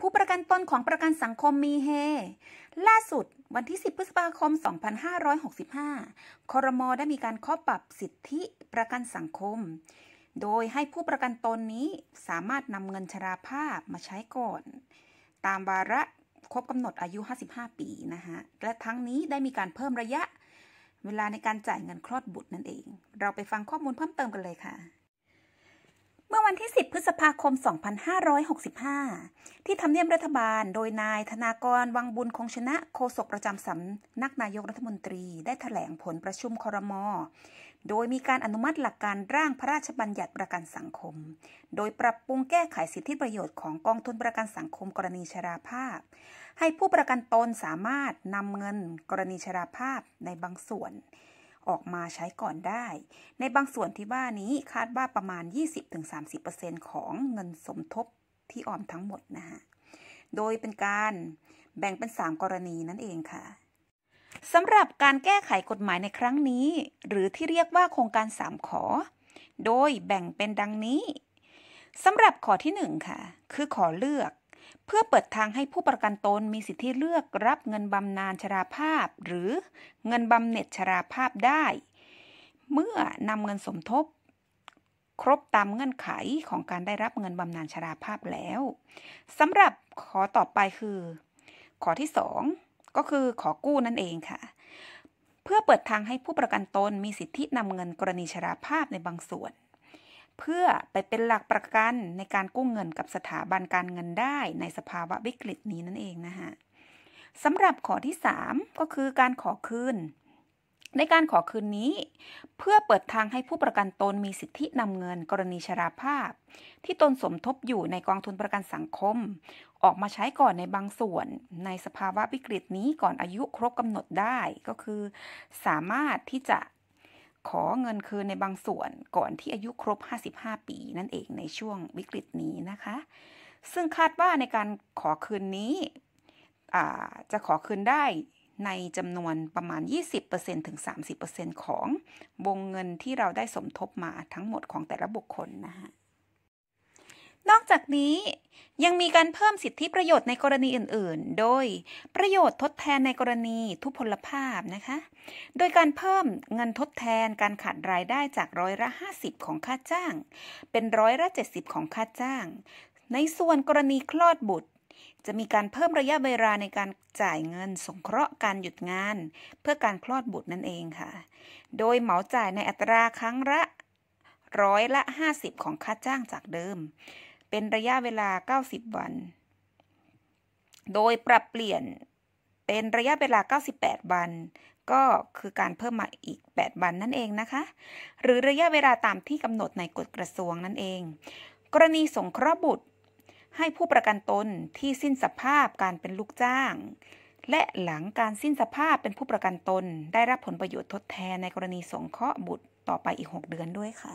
ผู้ประกันตนของประกันสังคมมีเฮ ล่าสุดวันที่ 10 พฤษภาคม 2565คอรมอได้มีการข้อปรับสิทธิประกันสังคม โดยให้ผู้ประกันตนนี้สามารถนำเงินชราภาพมาใช้ก่อน ตามวาระครบกำหนดอายุ 55 ปีนะคะ และทั้งนี้ได้มีการเพิ่มระยะเวลาในการจ่ายเงินคลอดบุตรนั่นเอง เราไปฟังข้อมูลเพิ่มเติมกันเลยค่ะวันที่ 10 พฤษภาคม 2565 ที่ทำเนียบรัฐบาล โดยนายธนากรวังบุญคงชนะ โฆษกประจำสำนักนายกรัฐมนตรี ได้ถแถลงผลประชุมคอรมอ โดยมีการอนุมัติหลักการร่างพระราชบัญญัติประกันสังคม โดยปรับปรุงแก้ไขสิทธิประโยชน์ของกองทุนประกันสังคมกรณีชราภาพ ให้ผู้ประกันตนสามารถนำเงินกรณีชราภาพในบางส่วนออกมาใช้ก่อนได้ ในบางส่วนที่ว่านี้คาดว่าประมาณ 20-30%ของเงินสมทบที่ออมทั้งหมดนะฮะโดยเป็นการแบ่งเป็น 3 กรณีนั่นเองค่ะสำหรับการแก้ไขกฎหมายในครั้งนี้ หรือที่เรียกว่าโครงการ 3 ขอ โดยแบ่งเป็นดังนี้สำหรับขอที่ 1 ค่ะ คือขอเลือกเพื่อเปิดทางให้ผู้ประกันตนมีสิทธิเลือกรับเงินบำนาญชราภาพ หรือเงินบำเหน็จชราภาพได้ เมื่อนำเงินสมทบครบตามเงื่อนไขของการได้รับเงินบำนาญชราภาพแล้วสำหรับขอต่อไปคือขอที่ 2 ก็คือขอกู้นั่นเองค่ะ เพื่อเปิดทางให้ผู้ประกันตนมีสิทธินำเงินกรณีชราภาพในบางส่วนเพื่อไปเป็นหลักประกันในการกู้เงินกับสถาบันการเงินได้ ในสภาวะวิกฤตนี้นั่นเองนะคะสำหรับข้อที่ 3 ก็คือการขอคืน ในการขอคืนนี้ เพื่อเปิดทางให้ผู้ประกันตนมีสิทธินำเงินกรณีชราภาพ ที่ตนสมทบอยู่ในกองทุนประกันสังคม ออกมาใช้ก่อนในบางส่วน ในสภาวะวิกฤตนี้ก่อนอายุครบกำหนดได้ ก็คือสามารถที่จะขอเงินคืนในบางส่วนก่อนที่อายุครบ 55 ปี นั่นเองในช่วงวิกฤตนี้นะคะ ซึ่งคาดว่าในการขอคืนนี้จะขอคืนได้ในจำนวนประมาณ 20%ถึง 30%ของวงเงินที่เราได้สมทบมาทั้งหมดของแต่ละบุคคลนะคะนอกจากนี้ยังมีการเพิ่มสิทธิประโยชน์ในกรณีอื่น ๆ โดยประโยชน์ทดแทนในกรณีทุพพลภาพนะคะ โดยการเพิ่มเงินทดแทนการขาดรายได้จากร้อยละ50 ของค่าจ้าง เป็นร้อยละ70ของค่าจ้าง ในส่วนกรณีคลอดบุตร จะมีการเพิ่มระยะเวลาในการจ่ายเงินสงเคราะห์การหยุดงานเพื่อการคลอดบุตรนั่นเองค่ะ โดยเหมาจ่ายในอัตราครั้งละร้อยละ50ของค่าจ้างจากเดิมเป็นระยะเวลา 90 วัน โดยปรับเปลี่ยนเป็นระยะเวลา 98 วัน ก็คือการเพิ่มมาอีก 8 วันนั่นเองนะคะ หรือระยะเวลาตามที่กำหนดในกฎกระทรวงนั่นเอง กรณีสงเคราะห์บุตร ให้ผู้ประกันตน ที่สิ้นสภาพการเป็นลูกจ้าง และหลังการสิ้นสภาพเป็นผู้ประกันตน ได้รับผลประโยชน์ทดแทนในกรณีสงเคราะห์บุตร ต่อไปอีก 6 เดือนด้วยค่ะ